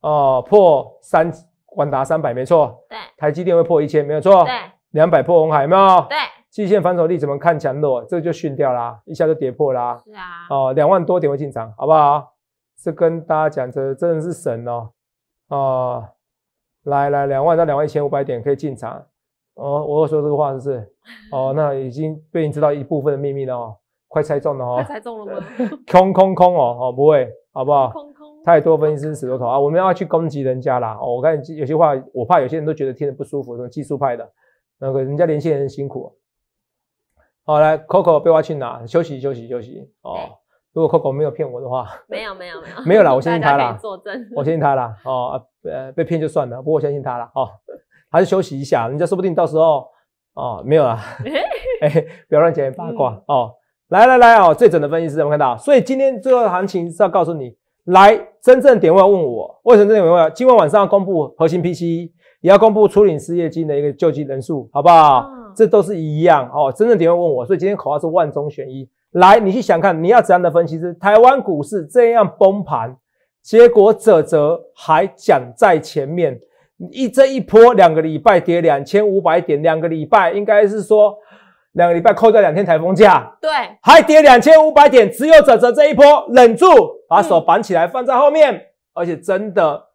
哦，破三，管达三百没错。对，台积电会破一千没有错。对，两百破红海没有？对，季线反手力怎么看强弱？这就训掉啦，一下就跌破啦。是啊。哦，两万多点会进场好不好？这跟大家讲这真的是神哦。啊，来来，两万到两万一千五百点可以进场。哦，我说这个话是不是？哦，那已经被你知道一部分的秘密了哦，快猜中了哦。猜中了吗？空空空哦，哦不会，好不好？空空，太多分析师死多头啊，我们要去攻击人家啦。哦，我看有些话我怕有些人都觉得听着不舒服，什么技术派的，那个人家年轻人辛苦。好，来 Coco 被挖去哪休息休息休息哦。如果 Coco 没有骗我的话，没有没有没 有没有啦，我相信 他啦，作证，我相信他啦，哦，呃，被骗就算了，不过我相信他啦，哦，还是休息一下，人家说不定到时候，哦，没有啦，哎，不要乱讲八卦哦。来来来哦，最准的分析师，我看到。所以今天最后行情是要告诉你，来真正点位问我，为什么真正点位？今晚晚上要公布核心 P C，也要公布初领失业金的一个救济人数，好不好？嗯，这都是一样哦。真正点位问我，所以今天口号是万中选一。来，你去想看，你要怎样的分析是台湾股市这样崩盘，结果泽泽还讲在前面，一这一波两个礼拜跌两千五百点，两个礼拜应该是说两个礼拜扣掉两天台风假，对，还跌两千五百点，只有泽泽这一波忍住，把手绑起来放在后面，而且真的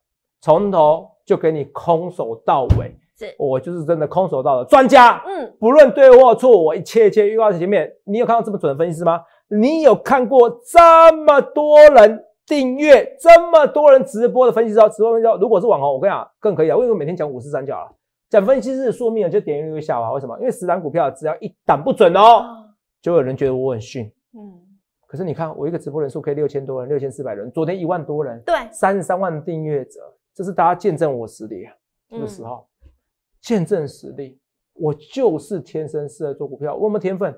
从头就给你空手到尾。我就是真的空手道的专家，嗯，不论对或错，我一切一切预告在前面。你有看到这么准的分析师吗？你有看过这么多人订阅、这么多人直播的分析师？直播分析师，如果是网红，我跟你讲更可以啊。为什么每天讲五十三角啊？讲分析师的宿命啊，就点击率啊。为什么？因为十档股票只要一档不准哦，就有人觉得我很逊。嗯，可是你看我一个直播人数可以六千多人，六千四百人，昨天一万多人，对，三十三万订阅者，这是大家见证我实力啊。时候，号。见证实力，我就是天生适合做股票。我有没有天分？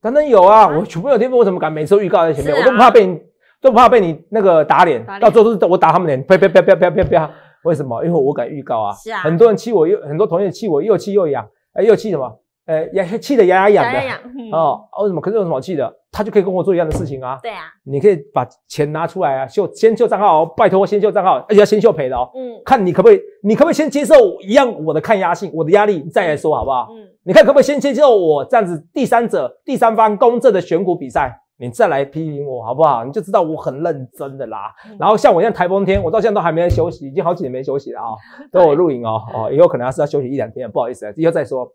当然有啊！我全部有天分，我怎么敢每次预告在前面？我都不怕被你，都不怕被你那个打脸。到最后都是我打他们脸，呸呸呸呸呸呸呸！为什么？因为我敢预告啊！是啊，很多人气我，又很多同学气我，又气又痒，哎，又气什么？呃，是气得牙痒痒的哦，为什么？可是有什么气的？他就可以跟我做一样的事情啊？对啊，你可以把钱拿出来啊，秀先秀账号，拜托先秀账号，而且要先秀赔的哦。嗯，看你可不可以，你可不可以先接受一样我的看压性，我的压力，你再来说好不好？嗯，你看可不可以先接受我这样子，第三者、第三方公正的选股比赛，你再来批评我好不好？你就知道我很认真的啦。然后像我现在台风天，我到现在都还没有休息，已经好几年没休息了啊，都有露营哦，哦，以后可能还是要休息一两天，不好意思，以后再说。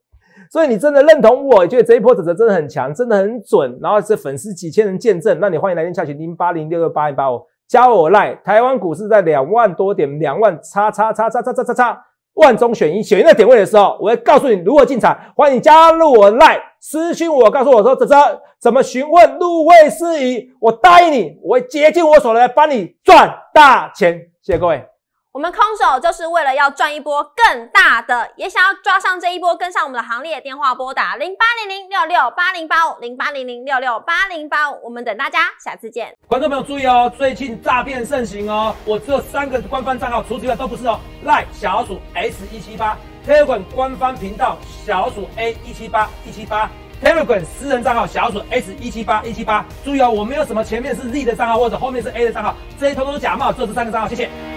所以你真的认同我，觉得这一波走的真的很强，真的很准，然后是粉丝几千人见证，那你欢迎来电咨询零八零六六八零八五，加我赖。台湾股市在两万多点，两万叉叉叉叉叉叉叉叉万中选一，选一个点位的时候，我会告诉你如何进场。欢迎加入我赖，私信我，告诉我说哲哲怎么询问入会事宜，我答应你，我会竭尽我所能来帮你赚大钱。谢谢各位。我们空手就是为了要赚一波更大的，也想要抓上这一波，跟上我们的行列。电话拨打零八零零六六八零八五零八零零六六八零八五，我们等大家下次见。观众朋友注意哦，最近诈骗盛行哦，我这三个官方账号除此之外都不是哦。Like 小鼠 s 一七八 Telegram 官方频道小鼠 a 一七八一七八 Telegram 私人账号小鼠 s 一七八一七八。注意哦，我没有什么前面是 Z 的账号或者后面是 a 的账号，这些统统假冒，这是三个账号。谢谢。